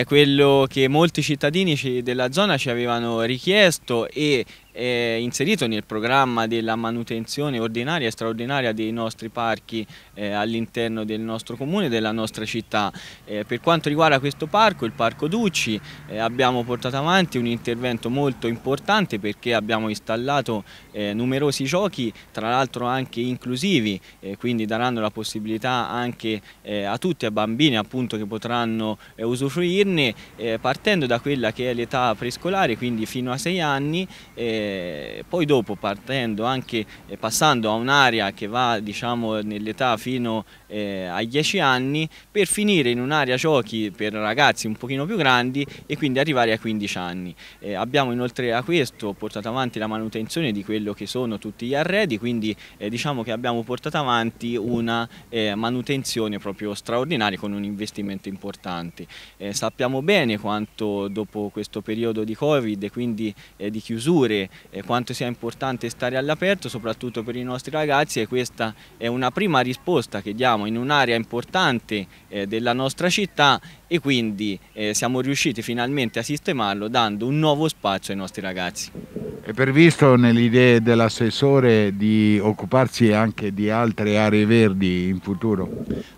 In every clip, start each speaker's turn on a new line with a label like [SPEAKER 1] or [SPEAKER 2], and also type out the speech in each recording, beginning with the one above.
[SPEAKER 1] È quello che molti cittadini della zona ci avevano richiesto e eh, inserito nel programma della manutenzione ordinaria e straordinaria dei nostri parchi eh, all'interno del nostro comune e della nostra città. Eh, per quanto riguarda questo parco, il Parco Ducci, eh, abbiamo portato avanti un intervento molto importante perché abbiamo installato eh, numerosi giochi, tra l'altro anche inclusivi, eh, quindi daranno la possibilità anche a tutti, a bambini appunto che potranno usufruirne partendo da quella che è l'età prescolare, quindi fino a sei anni. Eh, eh, poi dopo partendo anche eh, passando a un'area che va diciamo, nell'età fino eh, ai 10 anni per finire in un'area giochi per ragazzi un pochino più grandi e quindi arrivare ai 15 anni. Eh, abbiamo inoltre a questo portato avanti la manutenzione di quello che sono tutti gli arredi, quindi eh, diciamo che abbiamo portato avanti una eh, manutenzione proprio straordinaria con un investimento importante. Eh, sappiamo bene quanto dopo questo periodo di Covid e quindi eh, di chiusure quanto sia importante stare all'aperto soprattutto per i nostri ragazzi e questa è una prima risposta che diamo troviamo in un'area importante eh, della nostra città e quindi eh, siamo riusciti finalmente a sistemarlo dando un nuovo spazio ai nostri ragazzi. È previsto nelle idee dell'assessore di occuparsi anche di altre aree verdi in futuro?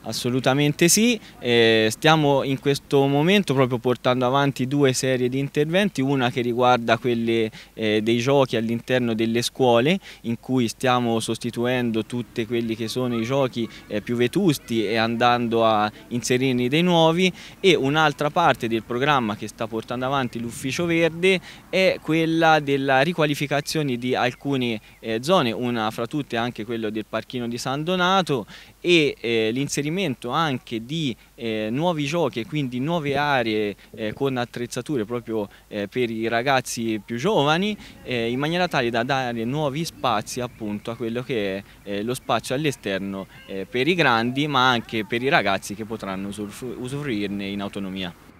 [SPEAKER 1] Assolutamente sì, eh, stiamo in questo momento proprio portando avanti due serie di interventi, una che riguarda quelle eh, dei giochi all'interno delle scuole in cui stiamo sostituendo tutti quelli che sono i giochi eh, più vetusti e andando a inserirne dei nuovi e un'altra parte del programma che sta portando avanti l'ufficio verde è quella della riqualificazione riqualificazioni di alcune eh, zone, una fra tutte anche quello del parchino di San Donato e eh, l'inserimento anche di eh, nuovi giochi e quindi nuove aree eh, con attrezzature proprio eh, per i ragazzi più giovani eh, in maniera tale da dare nuovi spazi appunto a quello che è lo spazio all'esterno per i grandi ma anche per i ragazzi che potranno usufruirne in autonomia.